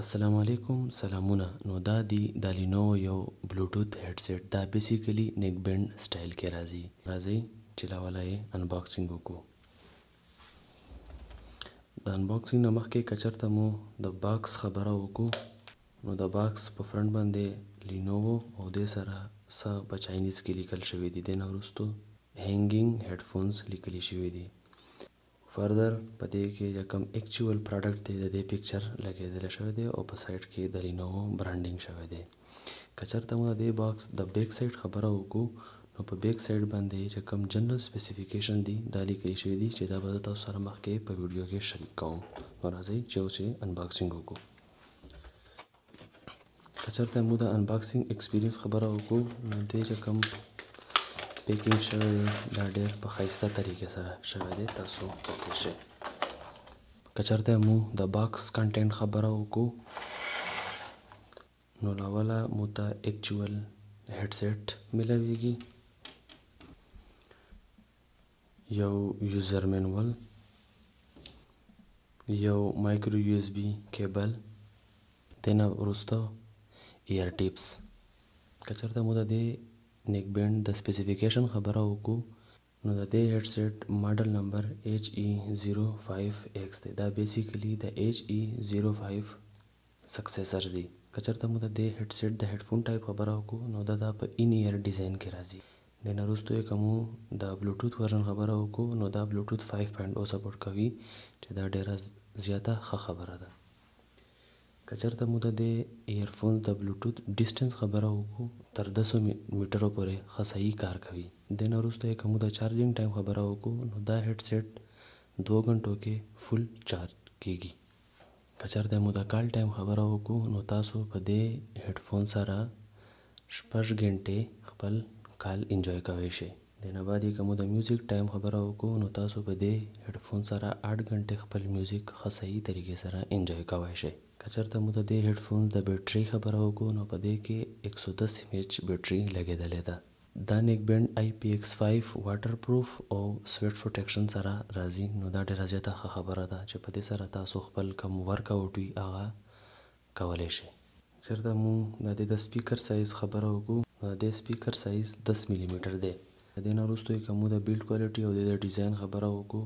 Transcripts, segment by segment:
السلام علیکم سلامونه نو دا دی د لینو یو بلوټوث هډسټ دا بیسیکلی نیک بند سټایل کې راځي راځي چې لا ولا یې انباکسینګ وکړو د انباکسینګ نه مخکې کچرته مو د باکس خبره وکړو نو د باکس په فرنٹ باندې لینوو او دې سره س په چاینیز کې لیکل شوی دی د نه وروستو هینګینګ هډفونز لیکل شوی دی فردر په دې کې چې کوم اکچوال پروډکټ دی د دې پکچر لګیدل شوی دی او په سایټ کې د لینوو برانډینګ شوی دی کچرته موږ د باکس د بیک سایډ خبره وکړو نو په بیک سایډ باندې چې کوم جنرال سپیسیفیکیشن دی دا لیکل شوی دی چې دا به تاسو سره مخکې په ویډیو کې شریک کوم نو راځئ چې اوس یې انباکسینګ وکړو کچرته موږ د انباکسینګ ایکسپیرینس خبره وکړو نو دې چې کوم پیکینګ شوی دی دا ډیر په خیسته طریقې سره شوی دی تاسو پکې شئ که چېرته مو د باکس کنټینټ خبره وکړو نو لاوله مو ته اکچوال هیډسیټ ملاویږي یو یوزر منول یو مایکرو یو اس بی کیبل دینه وروسته اییر ټیپس که چېرته مو د دې نیک بینډ د سپیسیفیکیشن خبره وکړو نو د دې هیډسیټ ماډل نمبر ایچ ای زیرو فایف ایکس دی دا بیسیکلی د ایچ ای زیرو فایف سکسیسر دی که چېرته مو د دې هیډسیټ د هیډفون ټایپ خبره وکړو نو دا دا په ان ایئر ډیزاین کې راځي د نه وروسته یې که مو د بلوټوت ورژن خبره وکړو نو دا بلوټوت فایف پوینټ او سپورټ کوي چې دا ډېره زیاته ښه خبره ده که چېرته مو د دې ایرفونز د بلوټوت ډسټنس خبره وکړو تر لسو میټرو پورې ښه صحیح کار کوي دې نه وروسته یې که مو د چارجنګ ټایم خبره وکړو نو دا هیډسیټ دوه غنټو کې فل چارج کیږي که چېرته مو د کال ټایم خبره وکړو نو تاسو په دې هیډفون سره شپږ غنټې خپل کال انجوای کوی شئ دینه بعد یې کوم د میوزیک ټایم خبره وکړو نو تاسو په دې هیډفون سره 8 غنټې خپل میوزیک ښه صحیح طریقې سره انجوای کوی شئ که چېرته مو د دې هیډفونز د بیټرۍ خبره وکړو نو په دې کې یک سو دس ایم ایچ بیټرۍ لګېدلې ده دا نیک بینډ آی پی ایکس فایف واټر پروف او سویټ پروټیکشن سره راځي نو دا ډېره زیاته ښه خبره ده چې په دې سره تاسو خپل کم ورک آوټ وي هغه کولی شئ چېرته مونږ د دې د سپیکر سایز خبره وکړو نو د دې سپیکر سایز دس میلیمیټر دی د دې نه وروسته یې که مونږ د بیلډ کوالټي او د ډیزاین خبره وکړو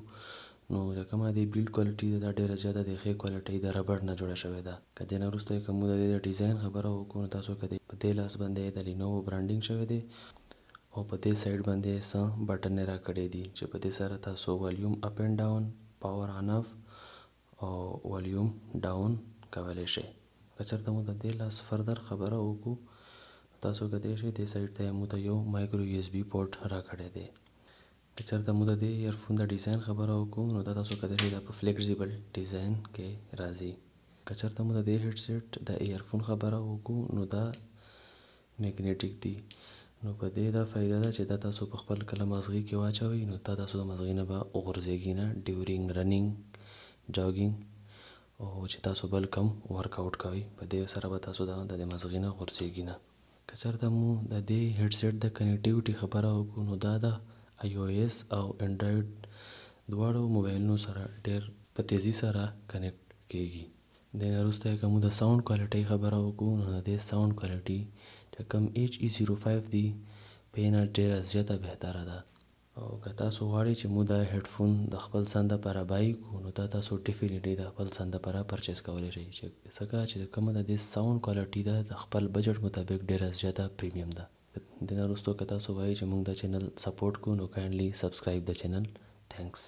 نو چې کومه د بیلډ کوالټي ده دا ډیره زیاته د ښې کوالټۍ د ربړ نه جوړه شوې ده که دې نه وروسته که موږ د دې د ډیزاین خبره وکړو نو تاسو که د په دې لاس باندې د لینوو برانډینګ شوی دی او په دې سایډ باندې څه بټن یې راکړی دي چې په دې سره تاسو والیوم اپ اینډ ډاون پاور آن اف او والیوم ډاون کولی شئ که چېرته موږ د دې لاس فردر خبره وکړو تاسو کېدای شئ دې سایډ ته یې موږ ته یو مایکرو یو اس بي پورټ راکړی دی که چېرته مو د دې ایرفون د ډیزاین خبره وکړو نو دا تاسو کتلی دا په فلیکزیبل ډیزاین کې راځي که چېرته مو د دې هډسیټ د ایرفون خبره وکړو نو دا مګنیټیک دی نو په دې دا فایده ده چې دا تاسو په خپل کله مازغې کې واچوئ نو دا تاسو د مازغې نه به وغورځېږي نه ډیورینګ رننګ جاګینګ او چې تاسو بل کم ورک آوټ کوئ په دې سره به تاسو دا د دې مازغې نه غورځېږي نه که چېرته مو د دې هډسیټ د کنیټیوټي خبره وکړو نو دا ده آی او ایس او انډرایډ دواړو موبایلونو سره ډیر په تیزی سره کنیکټ کیږي د وروسته کوم د ساوند کوالټي خبره وکړو نو د ساوند کوالټي چې کوم ایچ ای 05 دی په نه ډیر زیاته بهتره ده او که تاسو غواړئ چې مو دا هیډفون د خپل سند لپاره بای کو نو دا تاسو ډیفینیټلی د خپل سند لپاره پرچیز کولی شئ چې څنګه چې کومه د دې ساوند کوالټي ده د خپل بجټ مطابق ډیر زیاته پریمیم ده دینه وروسته که تاسو وایئ چې موږ دا چینل سپورټ کوو نو کایندلی سبسکرایب د چینل تھینکس